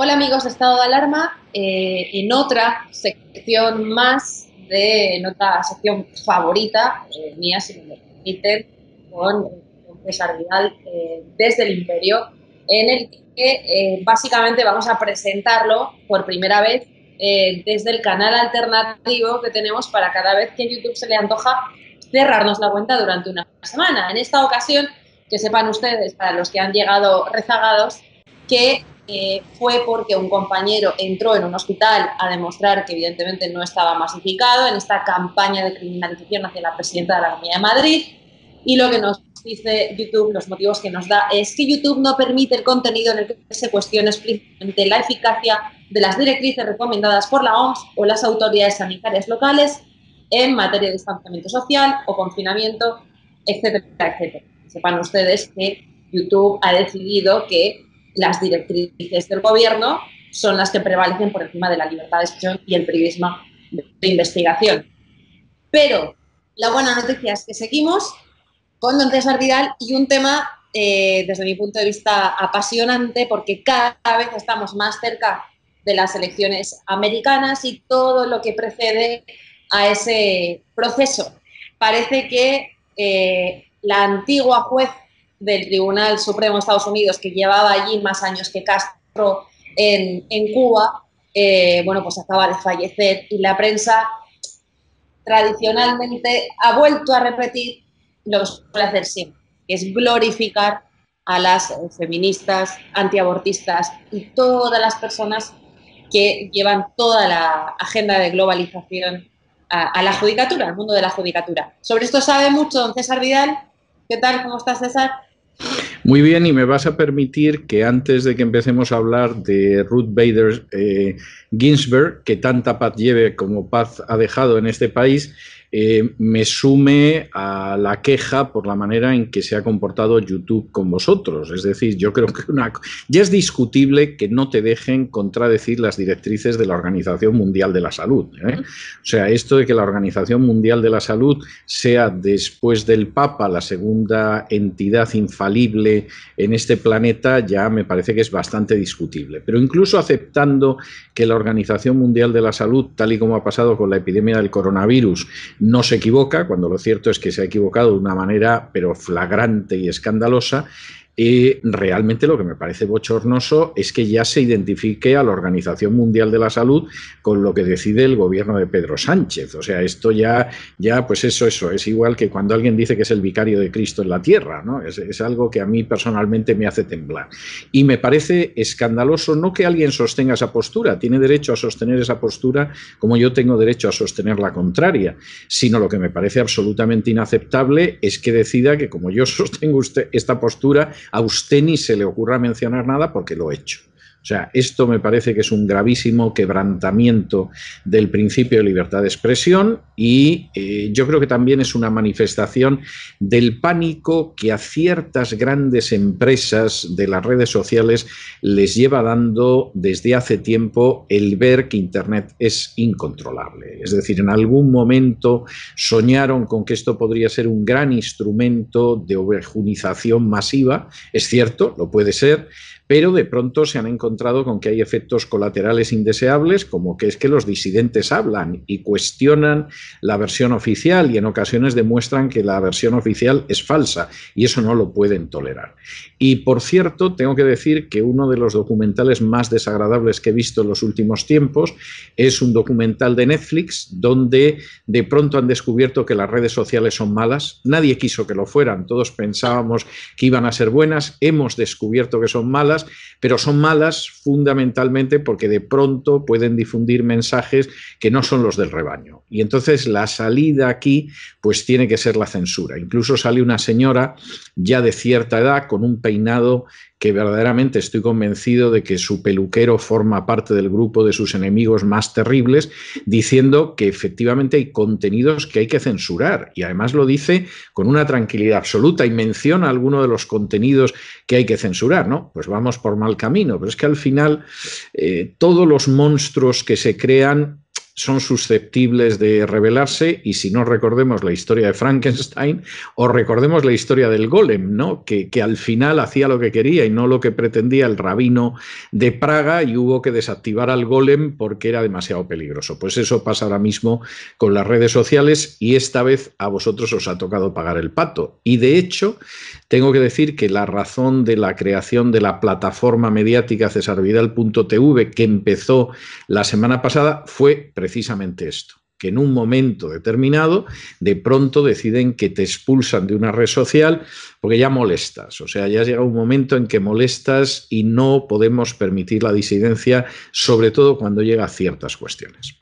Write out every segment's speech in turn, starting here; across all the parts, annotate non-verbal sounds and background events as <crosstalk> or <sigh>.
Hola amigos de Estado de Alarma, eh, en otra sección más de, en otra sección favorita eh, mía, si me permiten, con, César Vidal eh, desde el Imperio, en el que básicamente vamos a presentarlo por primera vez desde el canal alternativo que tenemos para cada vez que YouTube se le antoja cerrarnos la cuenta durante una semana. En esta ocasión, que sepan ustedes, para los que han llegado rezagados, que eh, fue porque un compañero entró en un hospital a demostrar que evidentemente no estaba masificado en esta campaña de criminalización hacia la presidenta de la Comunidad de Madrid y lo que nos dice YouTube, los motivos que nos da es que YouTube no permite el contenido en el que se cuestione explícitamente la eficacia de las directrices recomendadas por la OMS o las autoridades sanitarias locales en materia de distanciamiento social o confinamiento, etcétera, etcétera. Sepan ustedes que YouTube ha decidido que las directrices del gobierno son las que prevalecen por encima de la libertad de expresión y el periodismo de investigación. Pero la buena noticia es que seguimos con Don César Vidal y un tema, eh, desde mi punto de vista, apasionante, porque cada vez estamos más cerca de las elecciones americanas y todo lo que precede a ese proceso. Parece que eh, la antigua juez del Tribunal Supremo de Estados Unidos, que llevaba allí más años que Castro en, Cuba, eh, bueno, pues acaba de fallecer y la prensa tradicionalmente ha vuelto a repetir lo que suele hacer siempre, que es glorificar a las feministas, antiabortistas y todas las personas que llevan toda la agenda de globalización a, a, la judicatura, al mundo de la judicatura. Sobre esto sabe mucho don César Vidal. ¿Qué tal? ¿Cómo estás, César? Muy bien, y me vas a permitir que antes de que empecemos a hablar de Ruth Bader eh, Ginsberg, Ginsburg, que tanta paz lleve como paz ha dejado en este país, eh, me sume a la queja por la manera en que se ha comportado YouTube con vosotros. Es decir, yo creo que una, ya es discutible que no te dejen contradecir las directrices de la Organización Mundial de la Salud. ¿eh? O sea, esto de que la Organización Mundial de la Salud sea después del Papa la segunda entidad infalible en este planeta ya me parece que es bastante discutible. Pero incluso aceptando que la Organización Mundial de la Salud, tal y como ha pasado con la epidemia del coronavirus, no se equivoca, cuando lo cierto es que se ha equivocado de una manera pero flagrante y escandalosa, y realmente lo que me parece bochornoso es que ya se identifique a la Organización Mundial de la Salud con lo que decide el gobierno de Pedro Sánchez. O sea, esto ya, ya pues eso, eso, es igual que cuando alguien dice que es el vicario de Cristo en la tierra, ¿no? Es, es algo que a mí personalmente me hace temblar. Y me parece escandaloso no que alguien sostenga esa postura, tiene derecho a sostener esa postura como yo tengo derecho a sostener la contraria, sino lo que me parece absolutamente inaceptable es que decida que como yo <laughs> sostengo usted esta postura, a usted ni se le ocurra mencionar nada porque lo he hecho. O sea, esto me parece que es un gravísimo quebrantamiento del principio de libertad de expresión y eh, yo creo que también es una manifestación del pánico que a ciertas grandes empresas de las redes sociales les lleva dando desde hace tiempo el ver que Internet es incontrolable. Es decir, en algún momento soñaron con que esto podría ser un gran instrumento de ovejunización masiva. Es cierto, lo puede ser, pero de pronto se han encontrado con que hay efectos colaterales indeseables, como que es que los disidentes hablan y cuestionan la versión oficial y en ocasiones demuestran que la versión oficial es falsa y eso no lo pueden tolerar. Y por cierto, tengo que decir que uno de los documentales más desagradables que he visto en los últimos tiempos es un documental de Netflix donde de pronto han descubierto que las redes sociales son malas. Nadie quiso que lo fueran, todos pensábamos que iban a ser buenas, hemos descubierto que son malas pero son malas fundamentalmente porque de pronto pueden difundir mensajes que no son los del rebaño. Y entonces la salida aquí pues tiene que ser la censura. Incluso sale una señora ya de cierta edad con un peinado que verdaderamente estoy convencido de que su peluquero forma parte del grupo de sus enemigos más terribles, diciendo que efectivamente hay contenidos que hay que censurar. Y además lo dice con una tranquilidad absoluta y menciona alguno de los contenidos que hay que censurar, ¿no? Pues vamos por mal camino. Pero es que al final eh, todos los monstruos que se crean son susceptibles de revelarse y si no recordemos la historia de Frankenstein o recordemos la historia del golem, ¿no? que, que al final hacía lo que quería y no lo que pretendía el rabino de Praga y hubo que desactivar al golem porque era demasiado peligroso. Pues eso pasa ahora mismo con las redes sociales y esta vez a vosotros os ha tocado pagar el pato. Y de hecho, tengo que decir que la razón de la creación de la plataforma mediática cesarvidal.tv que empezó la semana pasada fue precisamente esto que en un momento determinado de pronto deciden que te expulsan de una red social porque ya molestas. O sea, ya llegado un momento en que molestas y no podemos permitir la disidencia, sobre todo cuando llega a ciertas cuestiones.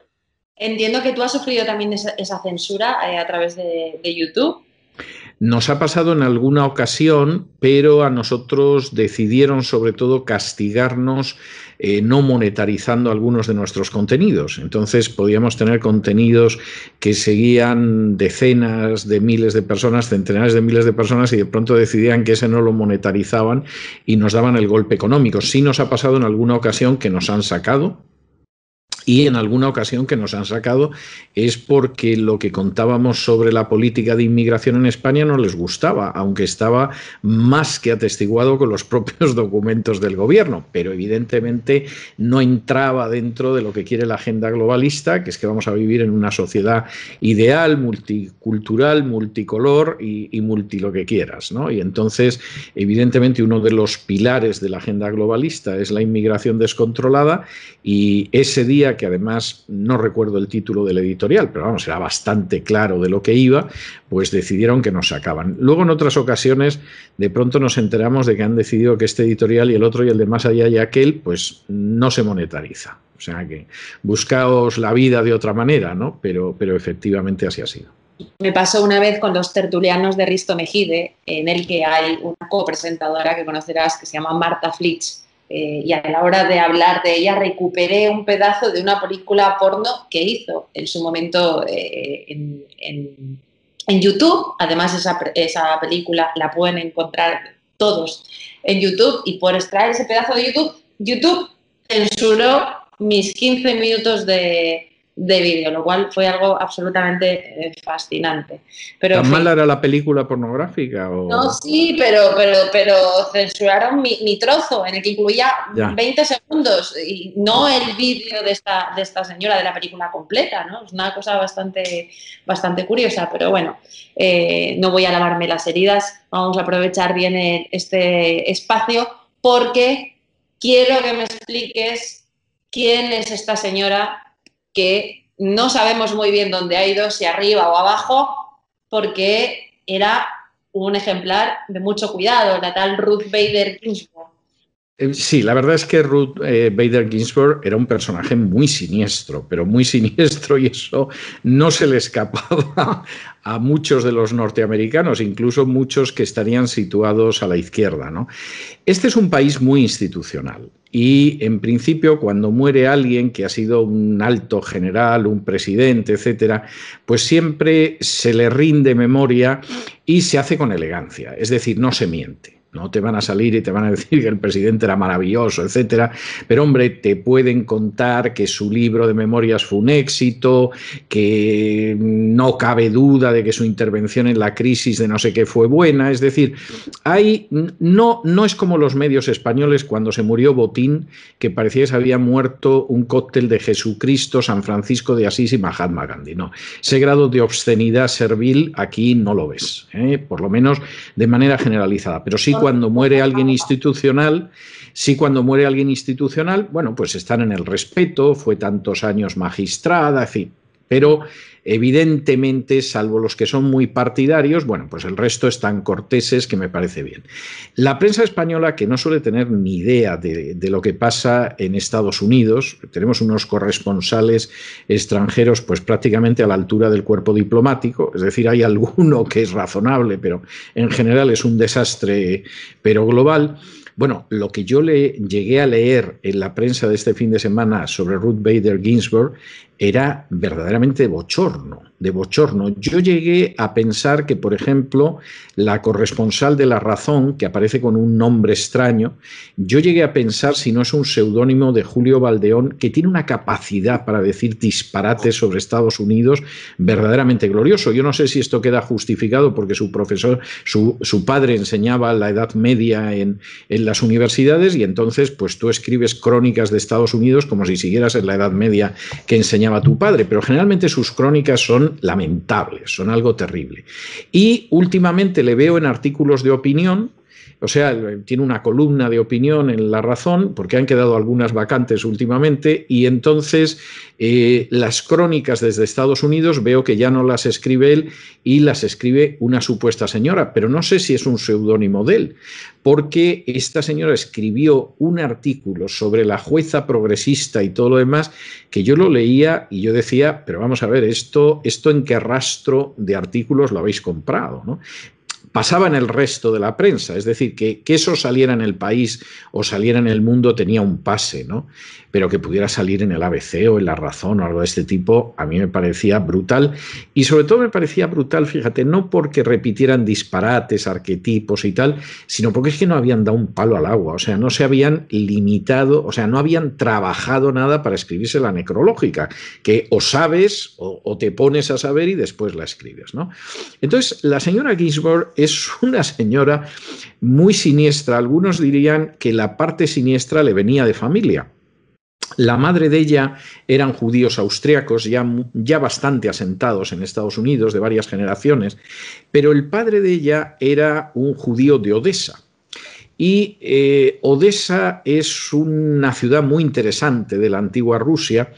Entiendo que tú has sufrido también esa, censura eh, a través de YouTube. Nos ha pasado en alguna ocasión, pero a nosotros decidieron sobre todo castigarnos eh, no monetarizando algunos de nuestros contenidos. Entonces podíamos tener contenidos que seguían decenas de miles de personas, centenares de miles de personas y de pronto decidían que ese no lo monetarizaban y nos daban el golpe económico. Sí nos ha pasado en alguna ocasión que nos han sacado y en alguna ocasión que nos han sacado es porque lo que contábamos sobre la política de inmigración en España no les gustaba, aunque estaba más que atestiguado con los <laughs> propios documentos del gobierno, pero evidentemente no entraba dentro de lo que quiere la agenda globalista, que es que vamos a vivir en una sociedad ideal, multicultural, multicolor y, multi lo que quieras, Y entonces, evidentemente, uno de los pilares de la agenda globalista es la inmigración descontrolada y ese día que además no recuerdo el título del editorial, pero vamos, era bastante claro de lo que iba, pues decidieron que nos sacaban. Luego en otras ocasiones de pronto nos enteramos de que han decidido que este editorial y el otro y el de más allá y aquel, pues no se monetariza. O sea que buscaos la vida de otra manera, ¿no? Pero, pero efectivamente así ha sido. Me pasó una vez con los tertulianos de Risto Mejide, en el que hay una copresentadora que conocerás que se llama Marta Flitsch eh, y a la hora de hablar de ella recuperé un pedazo de una película porno que hizo en su momento eh, en, YouTube. Además, esa, esa, película la pueden encontrar todos en YouTube y por extraer ese pedazo de YouTube, YouTube censuró mis 15 minutos de, de vídeo, lo cual fue algo absolutamente eh, fascinante. Pero, ¿Tan mala era la película pornográfica? O... No, sí, pero, pero, pero censuraron mi, trozo en el que incluía 20 segundos y no el vídeo de esta, señora de la película completa, ¿no? Es una cosa bastante, bastante curiosa, pero bueno, eh, no voy a lavarme las heridas, vamos a aprovechar bien e, este espacio porque quiero que me expliques quién es esta señora que no sabemos muy bien dónde ha ido, si arriba o abajo, porque era un ejemplar de mucho cuidado, la tal Ruth Bader Ginsburg. Eh, sí, la verdad es que Ruth eh, Bader Ginsburg era un personaje muy siniestro, pero muy <laughs> siniestro y eso no se le escapaba a muchos de los norteamericanos, incluso muchos que estarían situados a la izquierda. Este es un país muy institucional y, en principio, cuando muere alguien que ha sido un alto general, un presidente, etcétera, pues siempre se le rinde memoria y se hace con elegancia, es decir, no se miente. No te van a salir y te van a <laughs> decir que el presidente era maravilloso, etcétera. Pero hombre, te pueden contar que su libro de memorias fue un éxito, que no cabe duda de que su intervención en la crisis de no sé qué fue buena. Es decir, hay, no, no es como los medios españoles cuando se murió Botín, que parecía que se había muerto un cóctel de Jesucristo, San Francisco de Asís y Mahatma Gandhi. No, ese grado de obscenidad servil aquí no lo ves, ¿eh? por lo menos de manera generalizada. Pero sí cuando muere alguien institucional, si cuando muere alguien institucional, bueno, pues están en el respeto, fue tantos años magistrada, en fin, pero evidentemente, salvo los que son muy partidarios, bueno, pues el resto están corteses, que me parece bien. La prensa española, que no suele tener ni idea de, lo que pasa en Estados Unidos, tenemos unos corresponsales extranjeros pues prácticamente a la altura del cuerpo diplomático, es decir, hay alguno que es razonable, pero en general es un desastre, pero global. Bueno, lo que yo le llegué a leer en la prensa de este fin de semana sobre Ruth Bader Ginsburg era verdaderamente bochorno, de bochorno. Yo llegué a pensar que, por ejemplo, la corresponsal de La Razón, que aparece con un nombre extraño, yo llegué a pensar si no es un seudónimo de Julio Valdeón, que tiene una capacidad para decir disparates sobre Estados Unidos verdaderamente glorioso. Yo no sé si esto queda justificado porque su profesor, su, padre enseñaba la Edad Media en, en las universidades y entonces pues tú escribes crónicas de Estados Unidos como si siguieras en la Edad Media que enseñaba tu padre, pero generalmente sus crónicas son lamentables, son algo terrible. Y últimamente le veo en artículos de opinión o sea, eh, tiene una columna de opinión en La Razón, porque han quedado algunas vacantes últimamente, y entonces eh, las crónicas desde Estados Unidos veo que ya no las escribe él y las escribe una supuesta señora, pero no sé si es un seudónimo de él, porque esta señora escribió un artículo sobre la jueza progresista y todo lo demás, que yo lo leía y yo decía, pero vamos a ver, esto, esto en qué rastro de artículos lo habéis comprado, ¿no? pasaba en el resto de la prensa. Es decir, que, que eso saliera en el país o saliera en el mundo tenía un pase, ¿no? pero que pudiera salir en el ABC o en La Razón o algo de este tipo, a mí me parecía brutal. Y sobre todo me parecía brutal, fíjate, no porque repitieran disparates, arquetipos y tal, sino porque es que no habían dado un palo al agua, o sea, no se habían limitado, o sea, no habían trabajado nada para escribirse la necrológica, que o sabes o, te pones a saber y después la escribes, ¿no? Entonces, la señora Ginsburg es una señora muy siniestra, algunos dirían que la parte siniestra le venía de familia la madre de ella eran judíos austriacos, ya, ya bastante asentados en Estados Unidos, de varias generaciones, pero el padre de ella era un judío de Odessa. Y eh, Odessa es una ciudad muy interesante de la antigua Rusia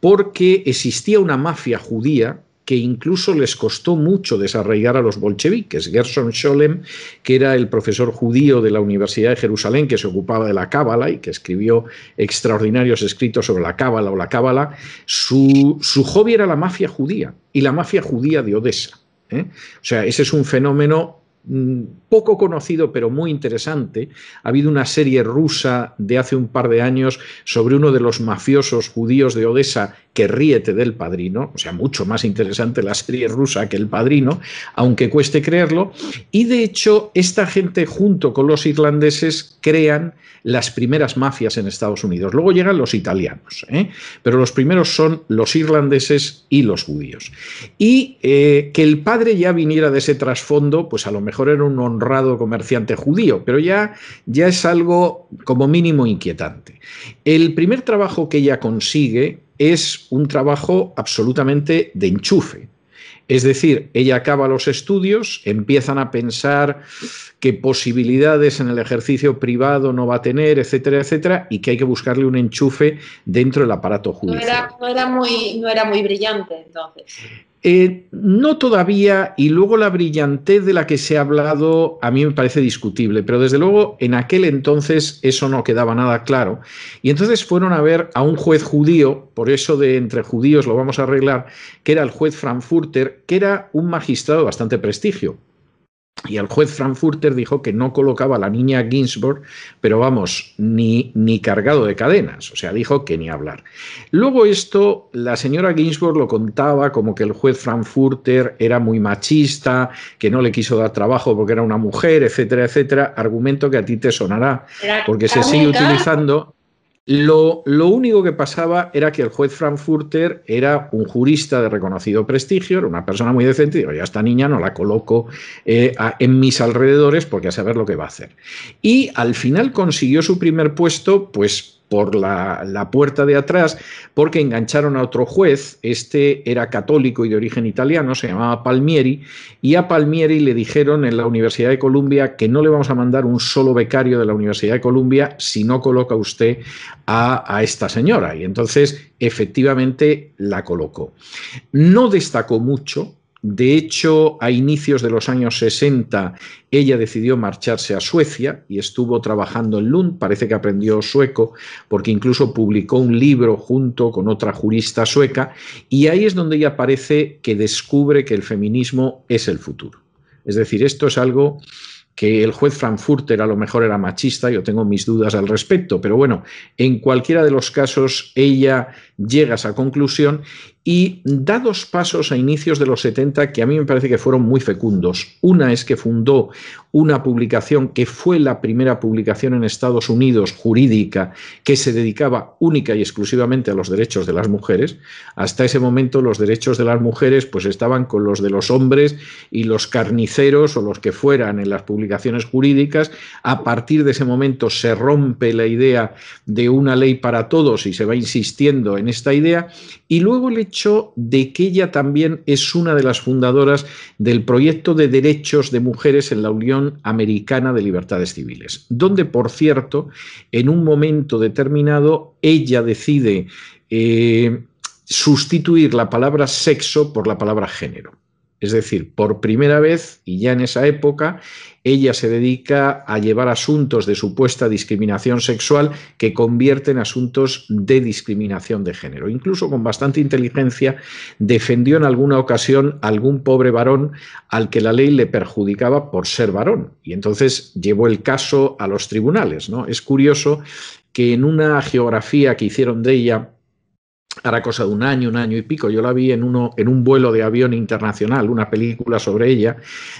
porque existía una mafia judía que incluso les costó mucho desarraigar a los bolcheviques. Gerson Scholem, que era el profesor judío de la Universidad de Jerusalén, que se ocupaba de la Cábala y que escribió extraordinarios escritos sobre la Cábala o la Cábala, su, hobby era la mafia judía y la mafia judía de Odessa. ¿eh? O sea, ese es un fenómeno mm, poco conocido pero muy interesante. Ha habido una serie rusa de hace un par de años sobre uno de los mafiosos judíos de Odessa que ríete del padrino, o sea, mucho más interesante la serie rusa que el padrino, aunque cueste creerlo. Y de hecho, esta gente junto con los irlandeses crean las primeras mafias en Estados Unidos. Luego llegan los italianos, ¿eh? pero los primeros son los irlandeses y los judíos. Y eh, que el padre ya viniera de ese trasfondo, pues a lo mejor era un honor comerciante judío, pero ya, ya es algo como mínimo inquietante. El primer trabajo que ella consigue es un trabajo absolutamente de enchufe. Es decir, ella acaba los estudios, empiezan a pensar qué posibilidades en el ejercicio privado no va a tener, etcétera, etcétera, y que hay que buscarle un enchufe dentro del aparato judicial. muy, no era muy brillante entonces. Eh, no todavía, y luego la brillantez de la que se ha hablado a mí me parece discutible, pero desde luego en aquel entonces eso no quedaba nada claro. Y entonces fueron a ver a un juez judío, por eso de entre judíos lo vamos a arreglar, que era el juez Frankfurter, que era un magistrado de bastante prestigio, y el juez Frankfurter dijo que no colocaba a la niña Ginsburg, pero vamos, ni, ni cargado de cadenas, o sea, dijo que ni hablar. Luego esto, la señora Ginsburg lo contaba como que el juez Frankfurter era muy machista, que no le quiso dar trabajo porque era una mujer, etcétera, etcétera, argumento que a ti te sonará, porque se sigue utilizando lo, lo, único que pasaba era que el juez Frankfurter era un jurista de reconocido prestigio, era una persona muy decente, y ya esta niña no la coloco eh, en mis alrededores porque a saber lo que va a hacer. Y al final consiguió su primer puesto, pues por la, puerta de atrás porque engancharon a otro juez, este era católico y de origen italiano, se llamaba Palmieri, y a Palmieri le dijeron en la Universidad de Columbia que no le vamos a mandar un solo becario de la Universidad de Columbia si no coloca usted a, a esta señora. Y entonces, efectivamente, la colocó. No destacó mucho, de hecho, a inicios de los años 60, ella decidió marcharse a Suecia y estuvo trabajando en Lund, parece que aprendió sueco, porque incluso publicó un libro junto con otra jurista sueca, y ahí es donde ella parece que descubre que el feminismo es el futuro. Es decir, esto es algo que el juez Frankfurter a lo mejor era machista, yo tengo mis dudas al respecto, pero bueno, en cualquiera de los casos ella llega a esa conclusión y da dos pasos a inicios de los 70 que a mí me parece que fueron muy fecundos. Una es que fundó una publicación que fue la primera publicación en Estados Unidos jurídica que se dedicaba única y exclusivamente a los derechos de las mujeres. Hasta ese momento los derechos de las mujeres pues estaban con los de los hombres y los carniceros o los que fueran en las publicaciones jurídicas. A partir de ese momento se rompe la idea de una ley para todos y se va insistiendo en esta idea, y luego el hecho de que ella también es una de las fundadoras del proyecto de derechos de mujeres en la Unión Americana de Libertades Civiles, donde, por cierto, en un momento determinado, ella decide eh, sustituir la palabra sexo por la palabra género. Es decir, por primera vez, y ya en esa época, ella se dedica a llevar asuntos de supuesta discriminación sexual que convierte en asuntos de discriminación de género. Incluso con bastante inteligencia defendió en alguna ocasión a algún pobre varón al que la ley le perjudicaba por ser varón. Y entonces llevó el caso a los tribunales. ¿no? Es curioso que en una geografía que hicieron de ella hará cosa de un año, un año y pico. Yo la vi en, uno, en un vuelo de avión internacional, una película sobre ella,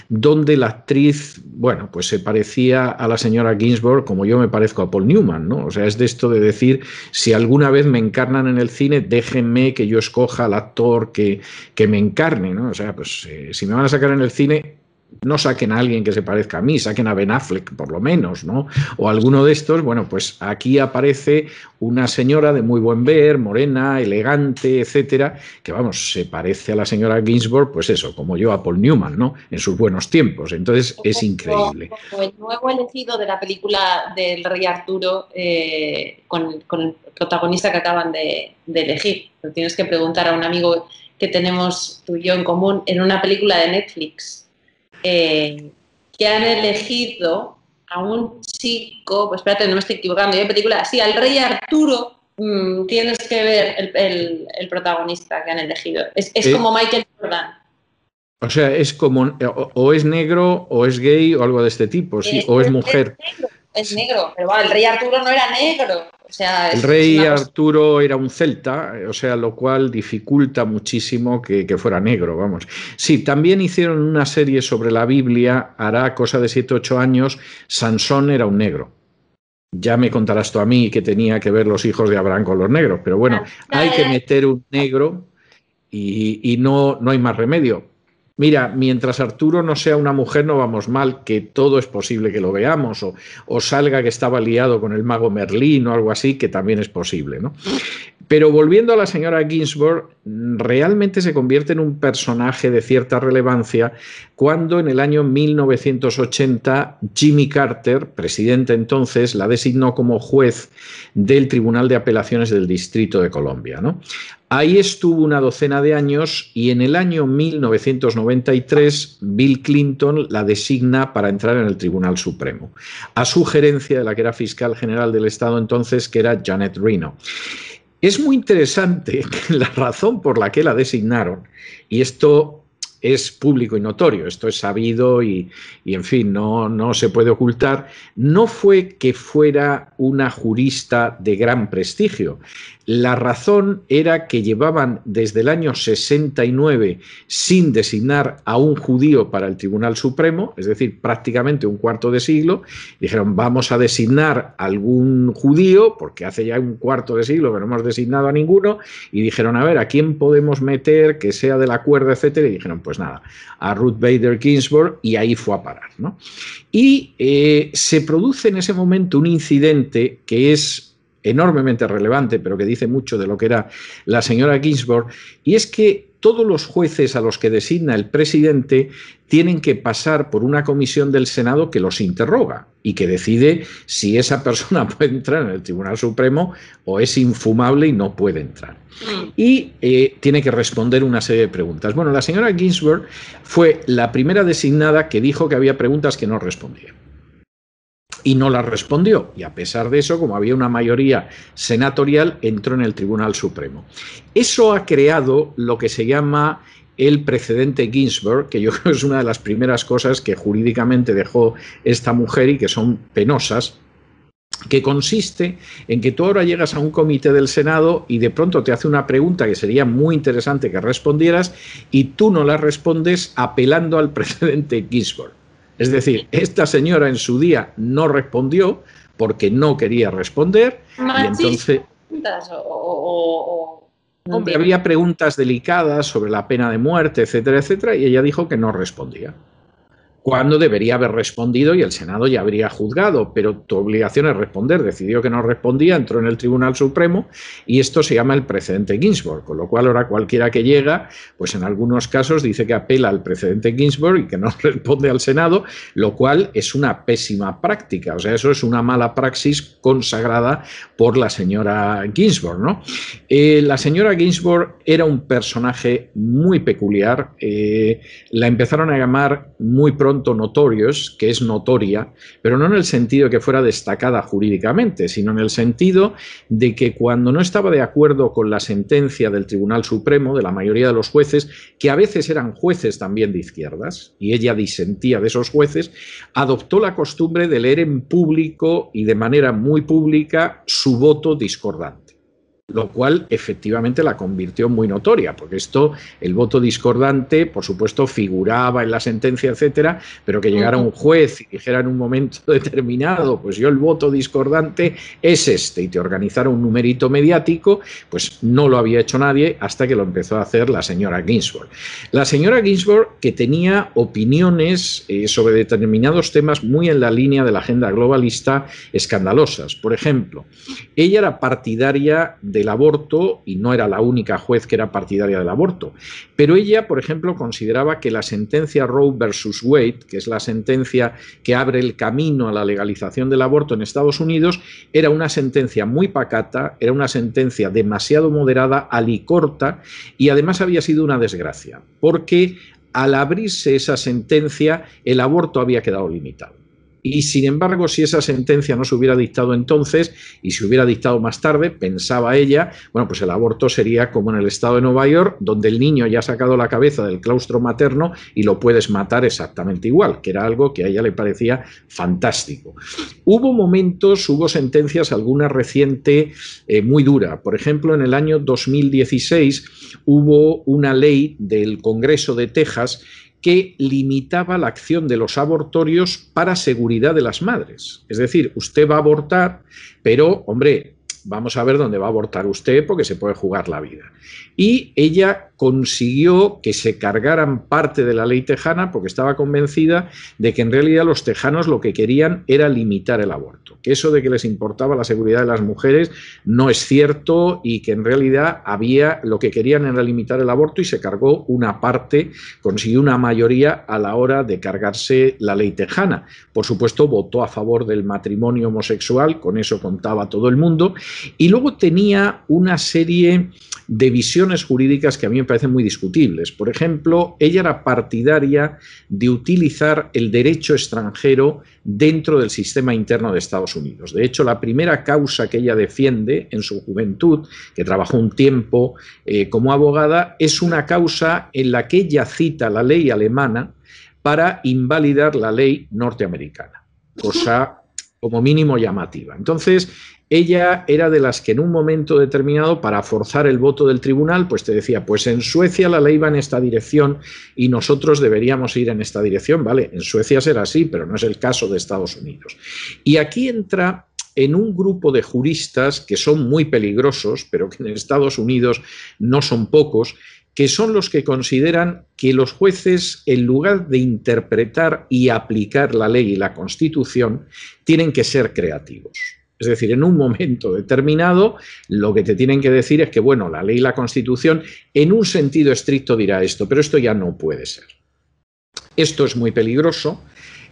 donde la actriz, bueno, pues se parecía a la señora Ginsburg como yo me parezco a Paul Newman, ¿no? O sea, es de esto de decir, si alguna vez me encarnan en el cine, déjenme que yo escoja al actor que, que me encarne, ¿no? O sea, pues eh, si me van a sacar en el cine, no saquen a alguien que se parezca a mí, saquen a Ben Affleck por lo menos, ¿no? O alguno de estos, bueno, pues aquí aparece una señora de muy buen ver, morena, elegante, etcétera, que vamos, se parece a la señora Ginsburg, pues eso, como yo a Paul Newman, ¿no? En sus buenos tiempos. Entonces es increíble. el nuevo elegido de la película del Rey Arturo eh, con, el protagonista que acaban de, de elegir. Lo tienes que preguntar a un amigo que tenemos tú y yo en común en una película de Netflix eh, que han elegido a un chico, pues espérate, no me estoy equivocando, yo película, sí, al rey Arturo mm, tienes que ver el, protagonista que han elegido. Es, eh, como Michael Jordan. O sea, es como, eh, o, es negro, o es gay, o algo de este tipo, sí, o es mujer. Es negro, es negro, pero va el rey Arturo no era negro el rey Arturo era un celta, o sea, lo cual dificulta muchísimo que, fuera negro, vamos. Sí, también hicieron una serie sobre la Biblia, hará cosa de 7 ocho años, Sansón era un negro. Ya me contarás tú a mí que tenía que ver los hijos de Abraham con los negros, pero bueno, ah, hay que meter un negro y, y no, no hay más remedio mira, mientras Arturo no sea una mujer no vamos mal, que todo es posible que lo veamos, o, salga que estaba liado con el mago Merlín o algo así, que también es posible, ¿no? Pero volviendo a la señora Ginsburg, realmente se convierte en un personaje de cierta relevancia cuando en el año 1980 Jimmy Carter, presidente entonces, la designó como juez del Tribunal de Apelaciones del Distrito de Colombia. Ahí estuvo una docena de años y en el año 1993 Bill Clinton la designa para entrar en el Tribunal Supremo, a sugerencia de la que era fiscal general del Estado entonces, que era Janet Reno. Es muy interesante <laughs> la razón por la que la designaron, y esto es público y notorio, esto es sabido y, en fin, no, no se puede ocultar, no fue que fuera una jurista de gran prestigio, la razón era que llevaban desde el año 69 sin designar a un judío para el Tribunal Supremo, es decir, prácticamente un cuarto de siglo. Dijeron, vamos a designar algún judío, porque hace ya un cuarto de siglo que no hemos designado a ninguno, y dijeron, a ver, ¿a quién podemos meter que sea de la cuerda, etcétera? Y dijeron, pues nada, a Ruth Bader Ginsburg, y ahí fue a parar. Y eh, se produce en ese momento un incidente que es enormemente relevante, pero que dice mucho de lo que era la señora Ginsburg, y es que todos los jueces a los que designa el presidente tienen que pasar por una comisión del Senado que los interroga y que decide si esa persona <laughs> puede entrar en el Tribunal Supremo o es infumable y no puede entrar. Mm. Y eh, tiene que responder una serie de preguntas. Bueno, la señora Ginsburg fue la primera designada que dijo que había preguntas que no respondía y no la respondió. Y a pesar de eso, como había una mayoría senatorial, entró en el Tribunal Supremo. Eso ha creado lo que se llama el precedente Ginsburg, que yo <laughs> creo que es una de las primeras cosas que jurídicamente dejó esta mujer y que son penosas, que consiste en que tú ahora llegas a un comité del Senado y de pronto te hace una pregunta que sería muy interesante que respondieras y tú no la respondes apelando al <laughs> precedente Ginsburg. Es decir, esta señora en su día no respondió porque no quería responder y entonces... Hombre, había preguntas delicadas sobre la pena de muerte, etcétera, etcétera, y ella dijo que no respondía cuando debería haber respondido y el Senado ya habría juzgado, pero tu obligación es responder. Decidió que no respondía, entró en el Tribunal Supremo y esto se llama el precedente Ginsburg, con lo cual ahora cualquiera que llega, pues en algunos casos dice que apela al precedente Ginsburg y que no <laughs> responde al Senado, lo cual es una pésima práctica, o sea, eso es una mala praxis consagrada por la señora Ginsburg. ¿no? Eh, la señora Ginsburg era un personaje muy peculiar, eh, la empezaron a llamar muy pronto notorios que es notoria, pero no en el sentido de que fuera destacada jurídicamente, sino en el sentido de que cuando no estaba de acuerdo con la sentencia del Tribunal Supremo, de la mayoría de los jueces, que a veces eran jueces también de izquierdas, y ella disentía de esos jueces, adoptó la costumbre de leer en público y de manera muy pública su voto discordante lo cual efectivamente la convirtió muy notoria, porque esto, el voto discordante, por supuesto, figuraba en la sentencia, etcétera, pero que llegara un juez y dijera en un momento <laughs> determinado, pues yo el voto discordante es este, y te organizara un numerito mediático, pues no lo había hecho nadie hasta que lo empezó a hacer la señora Ginsburg. La señora Ginsburg, que tenía opiniones eh, sobre determinados temas muy en la línea de la agenda globalista, escandalosas. Por ejemplo, ella era partidaria de del aborto y no era la única juez que era partidaria del aborto. Pero ella, por ejemplo, consideraba que la sentencia Roe versus Wade, que es la sentencia que abre el camino a la legalización del aborto en Estados Unidos, era una sentencia muy pacata, era una sentencia demasiado moderada, alicorta y además había sido una desgracia, porque al abrirse esa sentencia el aborto había quedado limitado. Y sin embargo, si esa sentencia no se hubiera dictado entonces y se hubiera dictado más tarde, pensaba ella, bueno, pues el aborto sería como en el estado de Nueva York, donde el niño ya ha sacado la cabeza del claustro materno y lo puedes matar exactamente igual, que era algo que a ella le parecía fantástico. Hubo momentos, hubo sentencias, alguna reciente eh, muy dura. Por ejemplo, en el año 2016 hubo una ley del Congreso de Texas que limitaba la acción de los abortorios para seguridad de las madres. Es decir, usted va a abortar, pero, hombre, vamos a ver dónde va a abortar usted porque se puede jugar la vida. Y ella consiguió que se cargaran parte de la ley tejana porque estaba convencida de que en realidad los tejanos lo que querían era limitar el aborto, que eso de que les importaba la seguridad de las mujeres no es cierto y que en realidad había lo que querían era limitar el aborto y se cargó una parte, consiguió una mayoría a la hora de cargarse la ley tejana. Por supuesto, votó a favor del matrimonio homosexual, con eso contaba todo el mundo, y luego tenía una serie de visiones jurídicas que a mí me parecen muy discutibles. Por ejemplo, ella era partidaria de utilizar el derecho extranjero dentro del sistema interno de Estados Unidos. De hecho, la primera causa que ella defiende en su juventud, que trabajó un tiempo eh, como abogada, es una causa en la que ella cita la ley alemana para invalidar la ley norteamericana, cosa como mínimo llamativa. Entonces, ella era de las que en un momento determinado, para forzar el voto del tribunal, pues te decía, pues en Suecia la ley va en esta dirección y nosotros deberíamos ir en esta dirección. Vale, en Suecia será así, pero no es el caso de Estados Unidos. Y aquí entra en un grupo de juristas que son muy peligrosos, pero que en Estados Unidos no son pocos, que son los que consideran que los jueces, en lugar de interpretar y aplicar la ley y la constitución, tienen que ser creativos. Es decir, en un momento determinado, lo que te tienen que decir es que, bueno, la ley y la constitución, en un sentido estricto dirá esto, pero esto ya no puede ser. Esto es muy peligroso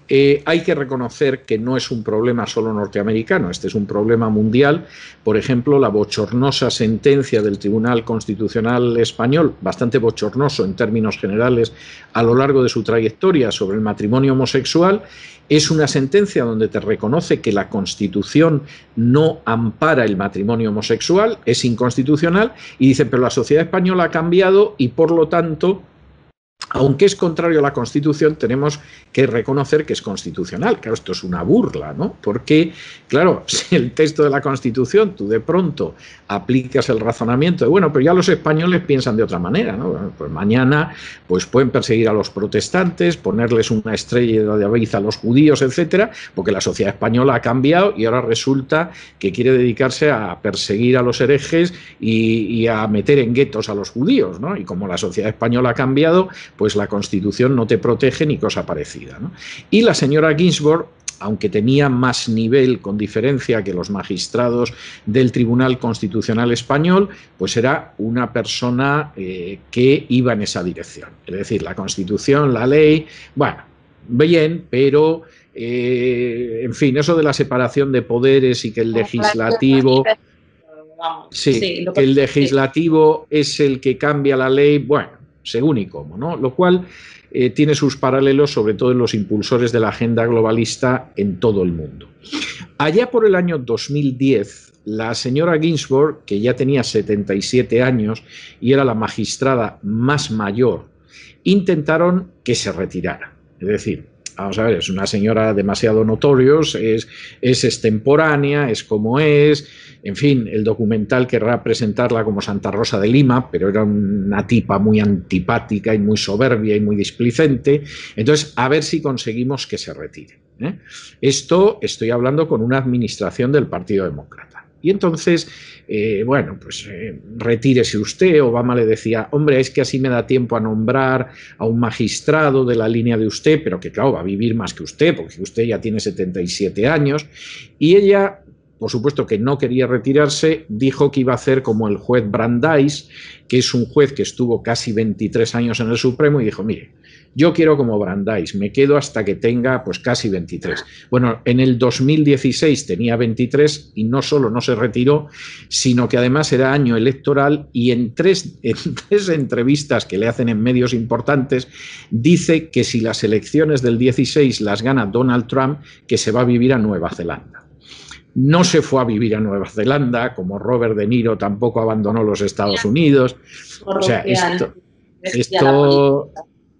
eh, hay que reconocer que no es un problema solo norteamericano, este es un problema mundial. Por ejemplo, la bochornosa sentencia del Tribunal Constitucional español, bastante bochornoso en términos generales a lo largo de su trayectoria sobre el matrimonio homosexual, es una sentencia donde te reconoce que la Constitución no ampara el matrimonio homosexual, es inconstitucional, y dice, pero la sociedad española ha cambiado y por lo tanto aunque es contrario a la Constitución, tenemos que reconocer que es constitucional. Claro, esto es una burla, ¿no? Porque, claro, <laughs> si el texto de la Constitución tú de pronto aplicas el razonamiento de, bueno, pero ya los españoles piensan de otra manera, ¿no? pues mañana pues pueden perseguir a los protestantes, ponerles una estrella de David a los judíos, etcétera, porque la sociedad española ha cambiado y ahora resulta que quiere dedicarse a perseguir a los herejes y, y a meter en guetos a los judíos, ¿no? Y como la sociedad española ha cambiado, pues la Constitución no te protege ni cosa parecida. ¿no? Y la señora Ginsburg aunque tenía más nivel con diferencia que los magistrados del Tribunal Constitucional Español, pues era una persona eh, que iba en esa dirección. Es decir, la Constitución, la ley, bueno, bien, pero eh, en fin, eso de la separación de poderes y que el legislativo... Sí, que el legislativo es el que cambia la ley, bueno, según y cómo, ¿no? Lo cual eh, tiene sus paralelos sobre todo en los impulsores de la agenda globalista en todo el mundo. Allá por el año 2010, la señora Ginsburg, que ya tenía 77 años y era la magistrada más mayor, intentaron que se retirara. Es decir, vamos a ver, es una señora demasiado notorios, es, es extemporánea, es como es, en fin, el documental querrá presentarla como Santa Rosa de Lima, pero era una tipa muy antipática y muy soberbia y muy displicente, entonces a ver si conseguimos que se retire. ¿eh? Esto estoy hablando con una administración del Partido Demócrata. Y entonces, eh, bueno, pues eh, retírese usted. Obama le decía, hombre, es que así me da tiempo a nombrar a un magistrado de la línea de usted, pero que claro, va a vivir más que usted, porque usted ya tiene 77 años. Y ella, por supuesto que no quería retirarse, dijo que iba a hacer como el juez Brandeis, que es un juez que estuvo casi 23 años en el Supremo, y dijo, mire, yo quiero como brandáis, me quedo hasta que tenga pues casi 23. Bueno, en el 2016 tenía 23 y no solo no se retiró, sino que además era año electoral y en tres, <laughs> tres entrevistas que le hacen en medios importantes dice que si las elecciones del 16 las gana Donald Trump, que se va a vivir a Nueva Zelanda no se fue a vivir a Nueva Zelanda, como Robert De Niro tampoco abandonó los Estados Unidos. O sea, esto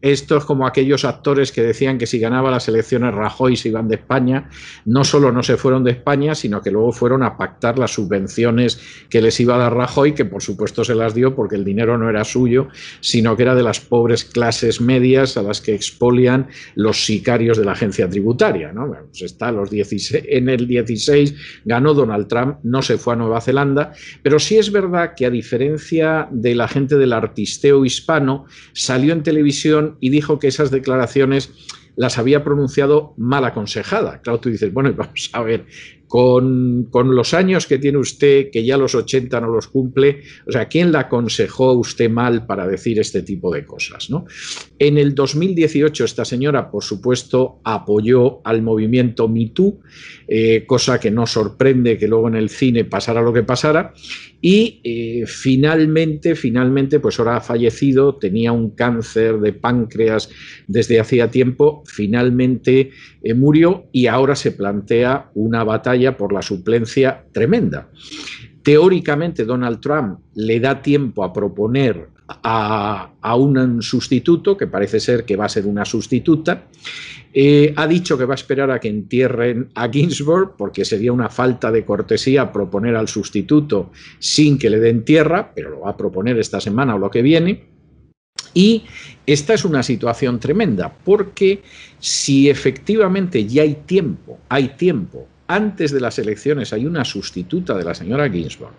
esto es como aquellos actores que decían que si ganaba las elecciones Rajoy se iban de España. No solo no se fueron de España, sino que luego fueron a pactar las subvenciones que les iba a dar Rajoy, que por supuesto se las dio porque el dinero no era suyo, sino que era de las pobres clases medias a las que expolian los sicarios de la agencia tributaria. ¿no? Pues está los 16, en el 16 ganó Donald Trump, no se fue a Nueva Zelanda, pero sí es verdad que a diferencia de la gente del artisteo hispano, salió en televisión y dijo que esas declaraciones las había pronunciado mal aconsejada. Claro, tú dices, bueno, vamos a ver, con, los años que tiene usted, que ya los 80 no los cumple, o sea, ¿quién la aconsejó a usted mal para decir este tipo de cosas? En el 2018 esta señora, por supuesto, apoyó al movimiento Me eh, cosa que no sorprende que luego en el cine pasara lo que pasara, y eh, finalmente, finalmente, pues ahora ha fallecido, tenía un cáncer de páncreas desde hacía tiempo, finalmente eh, murió y ahora se plantea una batalla por la suplencia tremenda. Teóricamente Donald Trump le da tiempo a proponer a, un sustituto, que parece ser que va a ser una sustituta. Eh, ha dicho que va a esperar a que entierren a Ginsburg, porque sería una falta de cortesía proponer al sustituto sin que le den tierra, pero lo va a proponer esta semana o lo que viene. Y esta es una situación tremenda, porque si efectivamente ya hay tiempo, hay tiempo, antes de las elecciones hay una sustituta de la señora Ginsburg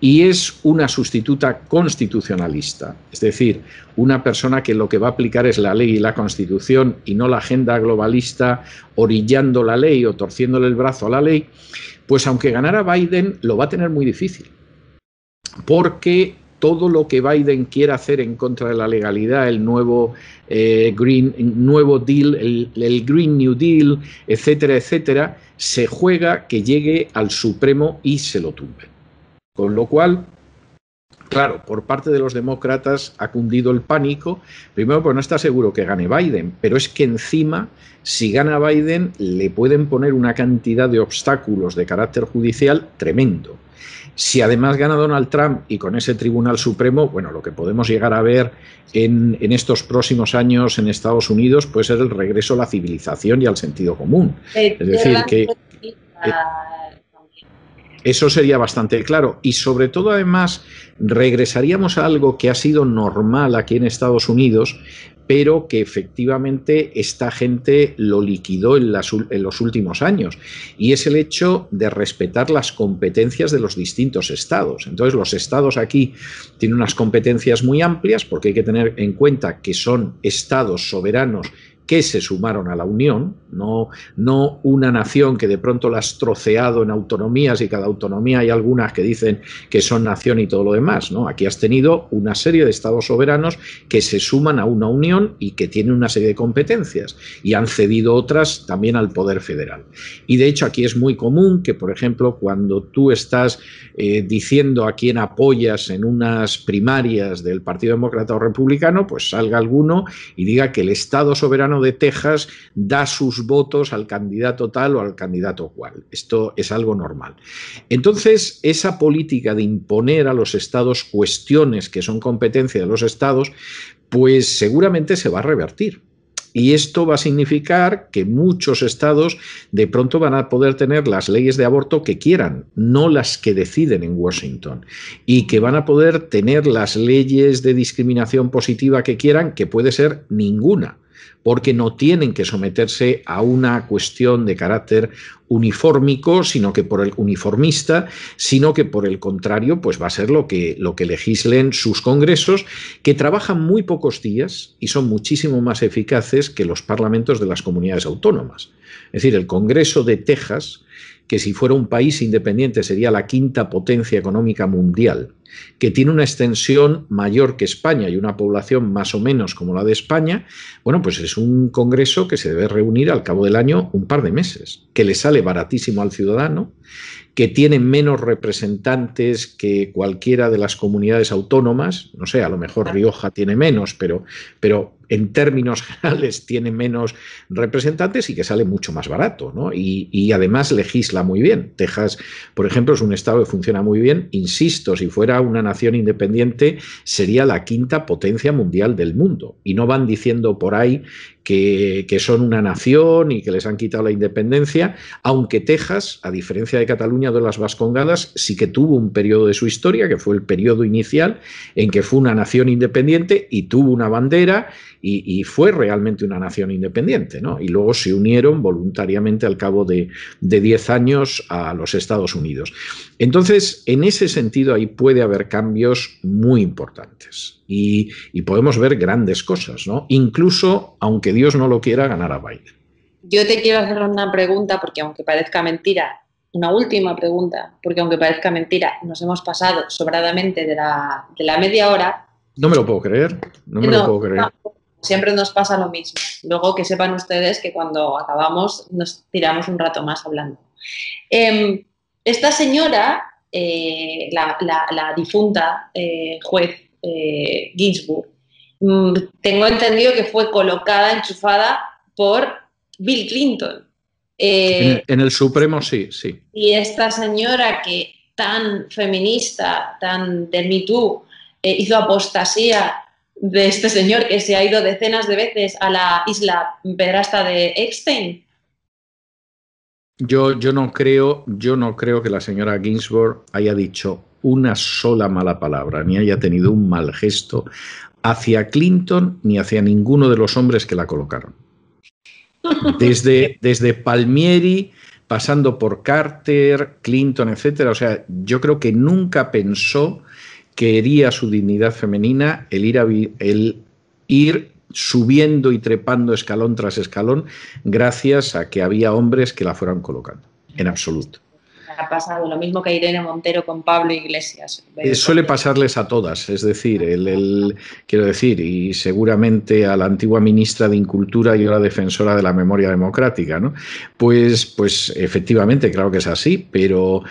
y es una sustituta constitucionalista, es decir, una persona que lo que va a aplicar es la ley y la constitución y no la agenda globalista orillando la ley o torciéndole el brazo a la ley, pues aunque ganara Biden lo va a tener muy difícil porque todo lo que Biden quiera hacer en contra de la legalidad, el nuevo eh, Green Deal, el, Green New Deal, etcétera, etcétera, se juega que llegue al Supremo y se lo tumbe. Con lo cual, Claro, por parte de los demócratas ha cundido el pánico, primero porque no está seguro que gane Biden, pero es que encima, si gana Biden, le pueden poner una cantidad de obstáculos de carácter judicial tremendo. Si además gana Donald Trump y con ese Tribunal Supremo, bueno, lo que podemos llegar a ver en, en estos próximos años en Estados Unidos puede ser el regreso a la civilización y al sentido común. Eh, es decir, que... Eso sería bastante claro. Y sobre todo, además, regresaríamos a algo que ha sido normal aquí en Estados Unidos, pero que efectivamente esta gente lo liquidó en, los últimos años. Y es el hecho de respetar las competencias de los distintos estados. Entonces, los estados aquí tienen unas competencias muy amplias porque hay que tener en cuenta que son estados soberanos que se sumaron a la Unión, no, no una nación que de pronto la has troceado en autonomías y cada autonomía hay algunas que dicen que son nación y todo lo demás. ¿no? Aquí has tenido una serie de estados soberanos que se suman a una Unión y que tienen una serie de competencias y han cedido otras también al poder federal. Y de hecho aquí es muy común que, por ejemplo, cuando tú estás eh, diciendo a quién apoyas en unas primarias del Partido Demócrata o Republicano, pues salga alguno y diga que el Estado soberano de Texas da sus votos al candidato tal o al candidato cual. Esto es algo normal. Entonces, esa política de imponer a los estados cuestiones que son competencia de los estados, pues seguramente se va a revertir. Y esto va a significar que muchos estados de pronto van a poder tener las leyes de aborto que quieran, no las que deciden en Washington. Y que van a poder tener las leyes de discriminación positiva que quieran, que puede ser ninguna porque no tienen que someterse a una cuestión de carácter uniformico, sino que por el uniformista, sino que por el contrario, pues va a ser lo que, lo que legislen sus congresos, que trabajan muy pocos días y son muchísimo más eficaces que los parlamentos de las comunidades autónomas. Es decir, el Congreso de Texas, que si fuera un país independiente sería la quinta potencia económica mundial, que tiene una extensión mayor que España y una población más o menos como la de España, bueno, pues es un congreso que se debe reunir al cabo del año un par de meses, que le sale baratísimo al ciudadano, que tiene menos representantes que cualquiera de las comunidades autónomas, no sé, a lo mejor Rioja tiene menos, pero, pero en términos <laughs> generales tiene menos representantes y que sale mucho más barato, ¿no? Y, además legisla muy bien. Texas, por ejemplo, es un estado que funciona muy bien. Insisto, si fuera una nación independiente, sería la quinta potencia mundial del mundo. Y no van diciendo por ahí que, son una nación y que les han quitado la independencia, aunque Texas, a diferencia de Cataluña o de las Vascongadas, sí que tuvo un periodo de su historia, que fue el periodo inicial, en que fue una nación independiente y tuvo una bandera y, fue realmente una nación independiente, ¿no? Y luego se unieron voluntariamente al cabo de 10 años a los Estados Unidos. Entonces, en ese sentido, ahí puede haber cambios muy importantes y, podemos ver grandes cosas, ¿no? Incluso, aunque Dios no lo quiera, ganar a Biden. Yo te quiero hacer una pregunta, porque aunque parezca mentira, una última pregunta, porque aunque parezca mentira, nos hemos pasado sobradamente de la, media hora. No me lo puedo creer, no me lo puedo creer. Siempre nos pasa lo mismo. Luego que sepan ustedes que cuando acabamos nos tiramos un rato más hablando. Em, esta señora, eh, la, difunta eh, juez eh, Ginsburg, mm, tengo entendido que fue colocada, enchufada por Bill Clinton. En, el Supremo sí, sí. Y esta señora que tan feminista, tan del Me Too, hizo apostasía de este señor que se ha ido decenas de veces a la isla pedrasta de Eckstein? Yo, yo, no creo, yo no creo que la señora Ginsburg haya dicho una sola mala palabra, ni haya tenido un mal gesto hacia Clinton ni hacia ninguno de los hombres que la colocaron. <laughs> Desde, desde Palmieri, pasando por Carter, Clinton, etcétera. O sea, yo creo que nunca pensó quería su dignidad femenina el ir, subiendo y trepando escalón tras escalón gracias a que había hombres que la fueran colocando, en absoluto. Ha pasado lo mismo que Irene Montero con Pablo Iglesias. Eh, suele pasarles a todas, es decir, el, quiero decir, y seguramente a la antigua ministra de Incultura y ahora defensora de la memoria democrática, ¿no? Pues, pues efectivamente, claro que es así, pero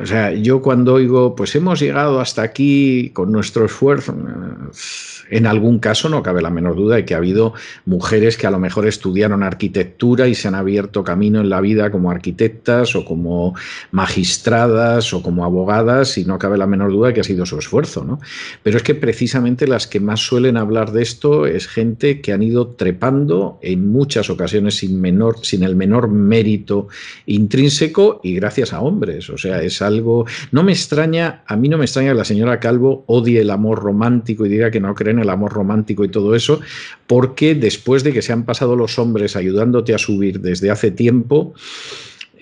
o sea, yo cuando oigo, pues hemos llegado hasta aquí con nuestro esfuerzo, eh, en algún caso no cabe la menor duda de que ha habido mujeres que a lo mejor estudiaron arquitectura y se han abierto camino en la vida como arquitectas o como magistradas o como abogadas y no cabe la menor duda de que ha sido su esfuerzo, Pero es que precisamente las que más suelen hablar de esto es gente que han ido trepando en muchas ocasiones sin menor sin el menor mérito intrínseco y gracias a hombres, o sea, es algo no me extraña, a mí no me extraña que la señora Calvo odie el amor romántico y diga que no cree el amor romántico y todo eso, porque después de que se han pasado los hombres ayudándote a subir desde hace tiempo,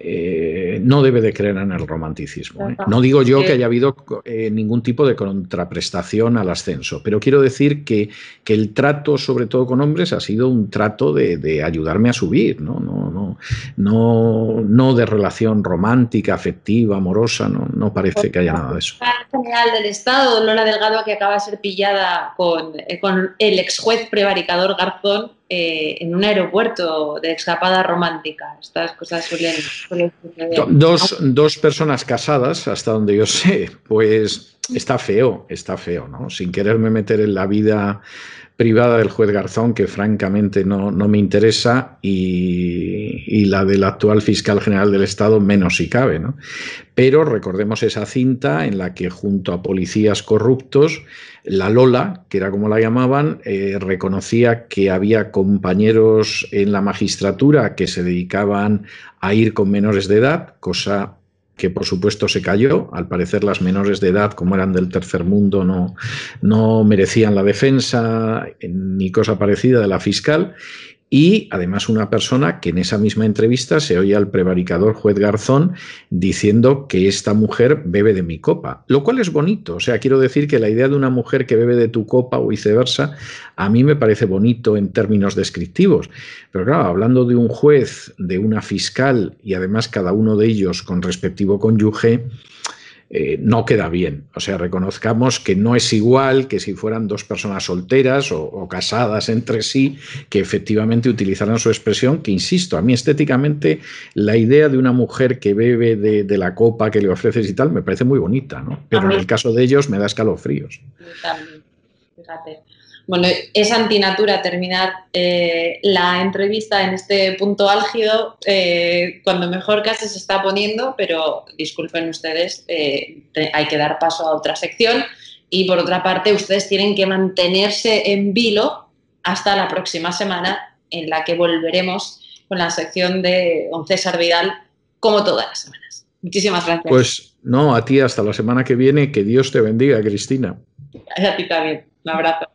eh, no debe de creer en el romanticismo. ¿eh? No digo yo que haya habido eh, ningún tipo de contraprestación al ascenso, pero quiero decir que, el trato, sobre todo con hombres, ha sido un trato de, ayudarme a subir. ¿no? no ¿no? No, de relación romántica, afectiva, amorosa, no, no parece que haya nada de eso. La general del Estado, Lola Delgado, que acaba de ser pillada con, eh, con el ex juez prevaricador Garzón eh, en un aeropuerto de escapada romántica. Estas cosas suelen, Dos, dos personas casadas, hasta donde yo sé, pues está feo, está feo, ¿no? Sin quererme meter en la vida privada del juez Garzón, que francamente no, me interesa, y, la del actual fiscal general del Estado menos si cabe. Pero recordemos esa cinta en la que junto a policías corruptos, la Lola, que era como la llamaban, eh, reconocía que había compañeros en la magistratura que se dedicaban a ir con menores de edad, cosa que por supuesto se cayó. Al parecer las menores de edad, como eran del tercer mundo, no, no merecían la defensa ni cosa parecida de la fiscal y además una persona que en esa misma entrevista se oye al prevaricador juez Garzón diciendo que esta mujer bebe de mi copa, lo cual es bonito. O sea, quiero decir que la idea de una mujer que bebe de tu copa o viceversa, a mí me parece bonito en términos descriptivos. Pero claro, hablando de un juez, de una fiscal y además cada uno de ellos con respectivo cónyuge, eh, no queda bien. O sea, reconozcamos que no es igual que si fueran dos personas solteras o, casadas entre sí, que efectivamente utilizaran su expresión, que insisto, a mí estéticamente la idea de una mujer que bebe de, la copa que le ofreces y tal me parece muy bonita, ¿no? Pero en el caso de ellos me da escalofríos. Bueno, es antinatura terminar eh, la entrevista en este punto álgido, eh, cuando mejor casi se está poniendo, pero disculpen ustedes, eh, hay que dar paso a otra sección. Y por otra parte, ustedes tienen que mantenerse en vilo hasta la próxima semana, en la que volveremos con la sección de Don César Vidal, como todas las semanas. Muchísimas gracias. Pues no, a ti hasta la semana que viene. Que Dios te bendiga, Cristina. A ti también. Un abrazo.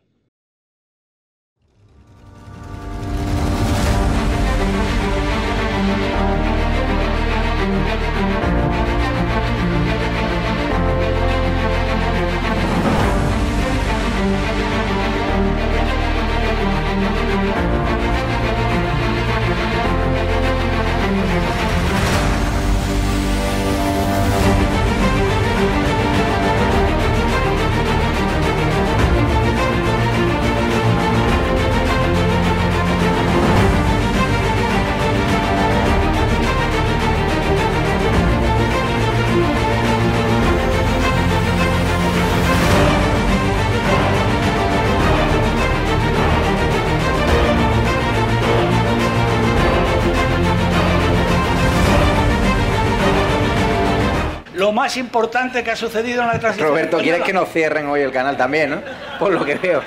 lo más importante que ha sucedido en la transición. Roberto, pues quieres que nos cierren hoy el canal también, ¿no? Por lo que veo.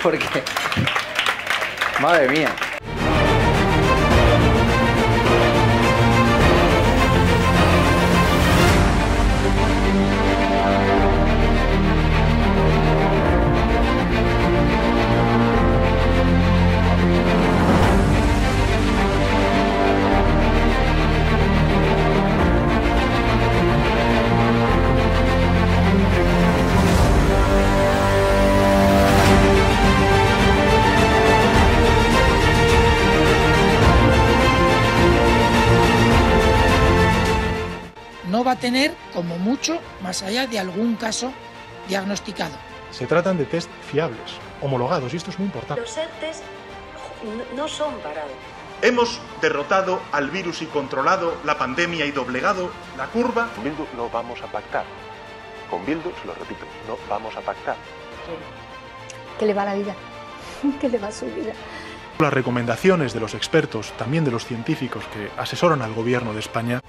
Porque. Madre <laughs> mía. tener como mucho más allá de algún caso diagnosticado. Se tratan de test fiables, homologados, y esto es muy importante. Los no son parados. Hemos derrotado al virus y controlado la pandemia y doblegado la curva. Con Bildu no vamos a pactar. Con Bildu, lo repito, no vamos a pactar. Que le va la vida, <laughs> que le va su vida. Las recomendaciones de los expertos, también de los científicos que asesoran al gobierno de España.